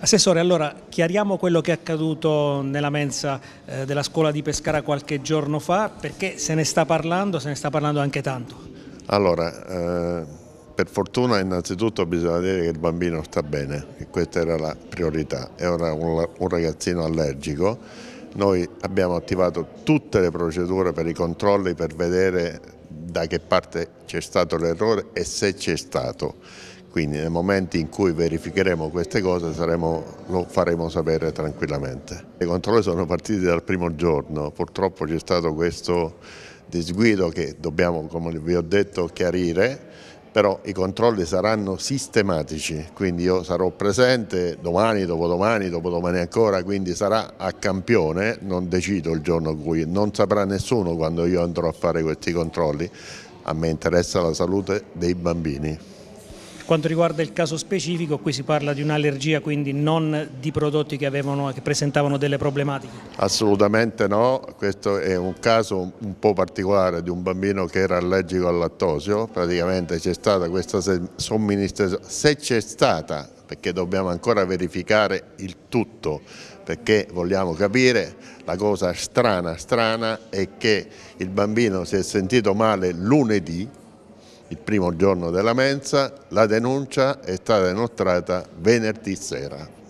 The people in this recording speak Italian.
Assessore, allora chiariamo quello che è accaduto nella mensa eh, della scuola di Pescara qualche giorno fa, perché se ne sta parlando, se ne sta parlando anche tanto. Allora, eh, per fortuna innanzitutto bisogna dire che il bambino sta bene, e questa era la priorità, è ora un, un ragazzino allergico, noi abbiamo attivato tutte le procedure per i controlli per vedere da che parte c'è stato l'errore e se c'è stato quindi nei momenti in cui verificheremo queste cose saremo, lo faremo sapere tranquillamente. I controlli sono partiti dal primo giorno, purtroppo c'è stato questo disguido che dobbiamo, come vi ho detto, chiarire, però i controlli saranno sistematici, quindi io sarò presente domani, dopodomani, dopodomani ancora, quindi sarà a campione, non decido il giorno cui, non saprà nessuno quando io andrò a fare questi controlli, a me interessa la salute dei bambini. Quanto riguarda il caso specifico, qui si parla di un'allergia, quindi non di prodotti che, avevano, che presentavano delle problematiche? Assolutamente no, questo è un caso un po' particolare di un bambino che era allergico al lattosio, praticamente c'è stata questa somministrazione, se c'è stata perché dobbiamo ancora verificare il tutto, perché vogliamo capire la cosa strana, strana è che il bambino si è sentito male lunedì, il primo giorno della mensa, la denuncia è stata inoltrata venerdì sera.